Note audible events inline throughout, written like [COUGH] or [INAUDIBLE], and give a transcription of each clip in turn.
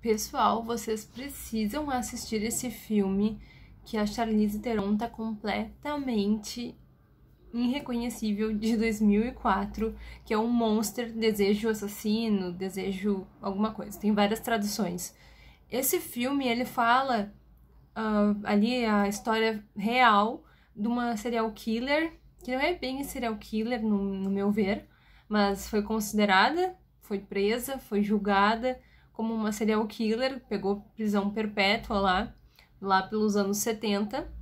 Pessoal, vocês precisam assistir esse filme que a Charlize Theron tá completamente irreconhecível de 2004, que é um monster, desejo assassino, desejo alguma coisa. Tem várias traduções. Esse filme, ele fala uh, ali a história real de uma serial killer, que não é bem serial killer, no, no meu ver, mas foi considerada, foi presa, foi julgada como uma serial killer, pegou prisão perpétua lá, lá pelos anos 70,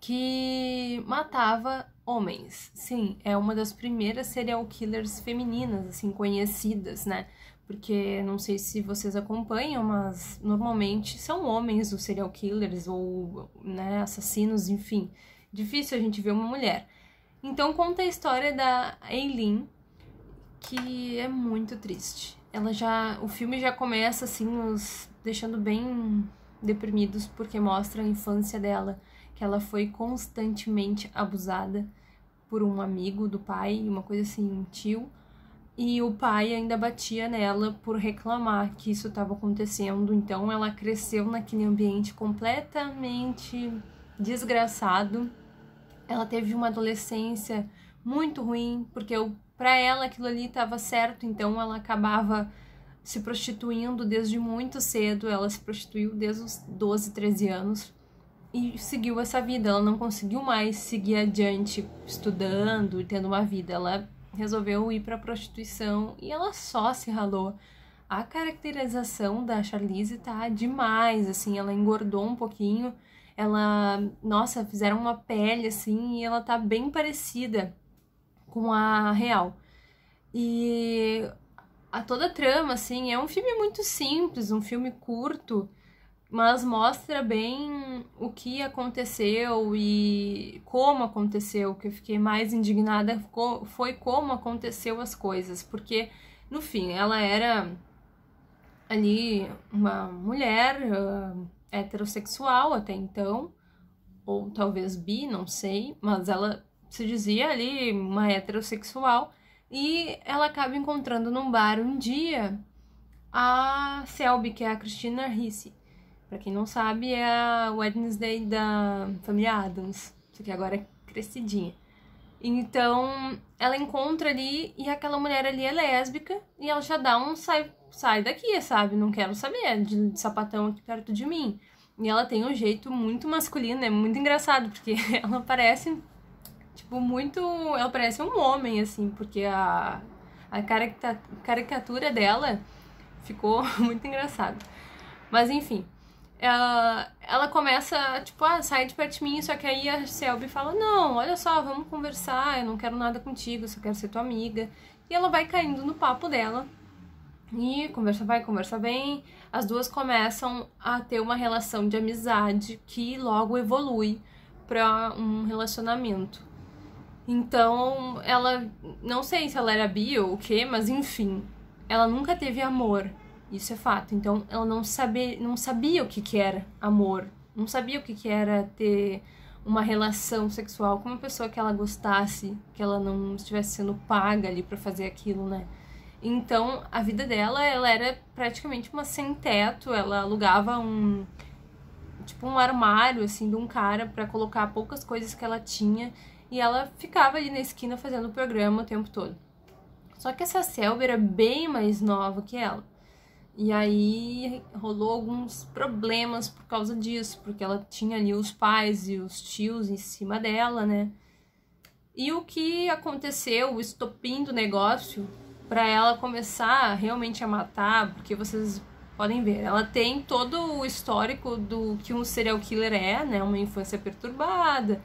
que matava homens. Sim, é uma das primeiras serial killers femininas, assim, conhecidas, né? Porque não sei se vocês acompanham, mas normalmente são homens os serial killers ou né, assassinos, enfim. Difícil a gente ver uma mulher. Então conta a história da Eileen, que é muito triste ela já. O filme já começa, assim, nos deixando bem deprimidos, porque mostra a infância dela, que ela foi constantemente abusada por um amigo do pai, uma coisa assim, um tio. E o pai ainda batia nela por reclamar que isso estava acontecendo. Então ela cresceu naquele ambiente completamente desgraçado. Ela teve uma adolescência muito ruim, porque o para ela aquilo ali estava certo, então ela acabava se prostituindo desde muito cedo, ela se prostituiu desde os 12, 13 anos e seguiu essa vida. Ela não conseguiu mais seguir adiante estudando e tendo uma vida. Ela resolveu ir para prostituição e ela só se ralou. A caracterização da Charlize tá demais, assim, ela engordou um pouquinho. Ela, nossa, fizeram uma pele assim e ela tá bem parecida com a real. E a toda a trama, assim, é um filme muito simples, um filme curto, mas mostra bem o que aconteceu e como aconteceu. O que eu fiquei mais indignada foi como aconteceu as coisas, porque no fim ela era ali uma mulher uh, heterossexual até então, ou talvez bi, não sei, mas ela se dizia ali uma heterossexual, e ela acaba encontrando num bar um dia a Selby, que é a Christina Ricci. Pra quem não sabe, é a Wednesday da família Adams, só que agora é crescidinha. Então, ela encontra ali e aquela mulher ali é lésbica e ela já dá um sai, sai daqui, sabe? Não quero saber de, de sapatão aqui perto de mim. E ela tem um jeito muito masculino, é muito engraçado, porque [LAUGHS] ela parece Tipo, muito. Ela parece um homem, assim, porque a, a caricatura dela ficou [LAUGHS] muito engraçada. Mas enfim. Ela, ela começa, tipo, ah, sai de perto de mim, só que aí a Selby fala, não, olha só, vamos conversar, eu não quero nada contigo, só quero ser tua amiga. E ela vai caindo no papo dela. E conversa vai, conversa bem. As duas começam a ter uma relação de amizade que logo evolui para um relacionamento. Então, ela. Não sei se ela era bi ou o quê, mas enfim. Ela nunca teve amor. Isso é fato. Então, ela não, sabe, não sabia o que, que era amor. Não sabia o que, que era ter uma relação sexual com uma pessoa que ela gostasse, que ela não estivesse sendo paga ali para fazer aquilo, né? Então, a vida dela, ela era praticamente uma sem teto, ela alugava um tipo um armário assim de um cara para colocar poucas coisas que ela tinha e ela ficava ali na esquina fazendo o programa o tempo todo. Só que essa Selva era bem mais nova que ela. E aí rolou alguns problemas por causa disso, porque ela tinha ali os pais e os tios em cima dela, né? E o que aconteceu, o estopim do negócio, para ela começar realmente a matar, porque vocês podem ver, ela tem todo o histórico do que um serial killer é, né? Uma infância perturbada,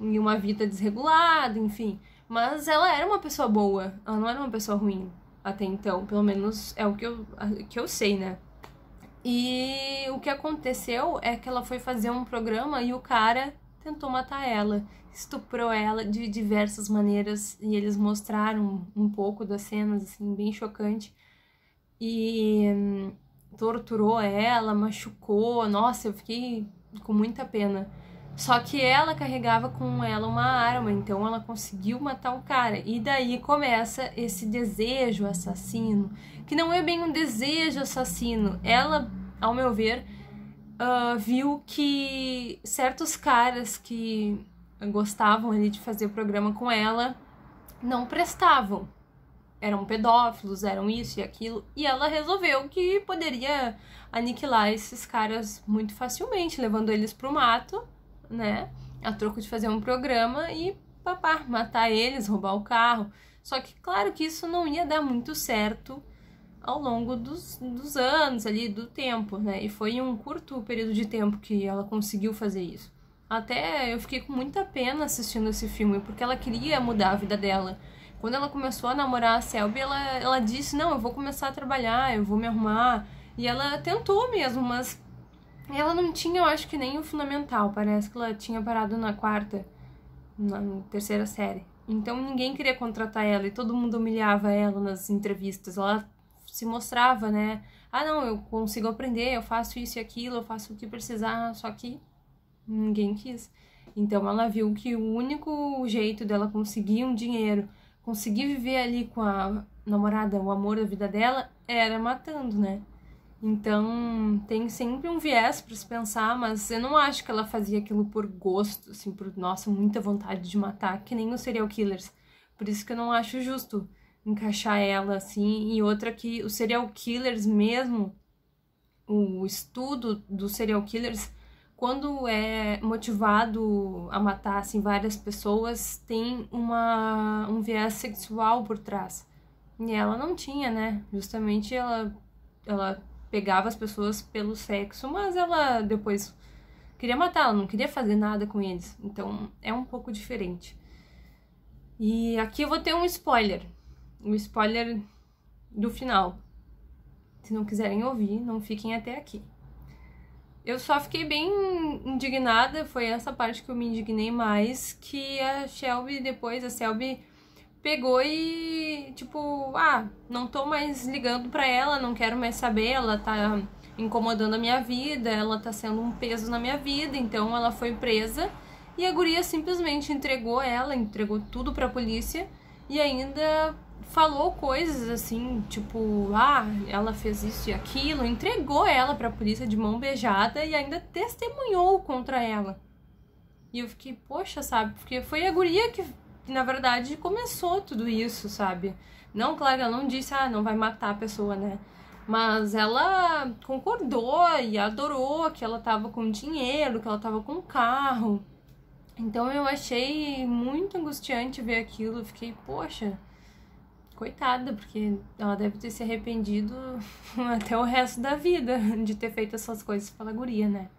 em uma vida desregulada, enfim. Mas ela era uma pessoa boa, ela não era uma pessoa ruim até então, pelo menos é o que eu, que eu sei, né? E o que aconteceu é que ela foi fazer um programa e o cara tentou matar ela, estuprou ela de diversas maneiras e eles mostraram um pouco das cenas, assim, bem chocante. E hum, torturou ela, machucou. Nossa, eu fiquei com muita pena. Só que ela carregava com ela uma arma, então ela conseguiu matar o cara. E daí começa esse desejo assassino, que não é bem um desejo assassino. Ela, ao meu ver, uh, viu que certos caras que gostavam ali de fazer programa com ela não prestavam. Eram pedófilos, eram isso e aquilo, e ela resolveu que poderia aniquilar esses caras muito facilmente, levando eles pro mato né? A troco de fazer um programa e papar, matar eles, roubar o carro. Só que, claro que isso não ia dar muito certo ao longo dos, dos anos ali, do tempo, né? E foi em um curto período de tempo que ela conseguiu fazer isso. Até eu fiquei com muita pena assistindo esse filme, porque ela queria mudar a vida dela. Quando ela começou a namorar a Selby, ela, ela disse: Não, eu vou começar a trabalhar, eu vou me arrumar. E ela tentou mesmo, mas ela não tinha, eu acho que nem o fundamental, parece que ela tinha parado na quarta, na terceira série. Então ninguém queria contratar ela e todo mundo humilhava ela nas entrevistas. Ela se mostrava, né? Ah, não, eu consigo aprender, eu faço isso e aquilo, eu faço o que precisar, só que ninguém quis. Então ela viu que o único jeito dela conseguir um dinheiro, conseguir viver ali com a namorada, o amor da vida dela, era matando, né? Então, tem sempre um viés para se pensar, mas eu não acho que ela fazia aquilo por gosto, assim, por, nossa, muita vontade de matar, que nem os serial killers. Por isso que eu não acho justo encaixar ela, assim, e outra que os serial killers mesmo, o estudo dos serial killers, quando é motivado a matar, assim, várias pessoas, tem uma, um viés sexual por trás. E ela não tinha, né? Justamente ela... Ela pegava as pessoas pelo sexo, mas ela depois queria matar, la não queria fazer nada com eles. Então é um pouco diferente. E aqui eu vou ter um spoiler. Um spoiler do final. Se não quiserem ouvir, não fiquem até aqui. Eu só fiquei bem indignada, foi essa parte que eu me indignei mais, que a Shelby depois, a Shelby pegou e, tipo, ah, não tô mais ligando pra ela, não quero mais saber, ela tá incomodando a minha vida, ela tá sendo um peso na minha vida, então ela foi presa. E a guria simplesmente entregou ela, entregou tudo pra polícia e ainda falou coisas assim, tipo, ah, ela fez isso e aquilo, entregou ela pra polícia de mão beijada e ainda testemunhou contra ela. E eu fiquei, poxa, sabe? Porque foi a guria que que na verdade começou tudo isso, sabe? Não, claro, ela não disse, ah, não vai matar a pessoa, né? Mas ela concordou e adorou que ela tava com dinheiro, que ela tava com carro. Então eu achei muito angustiante ver aquilo. fiquei, poxa, coitada, porque ela deve ter se arrependido [LAUGHS] até o resto da vida de ter feito essas coisas pela guria, né?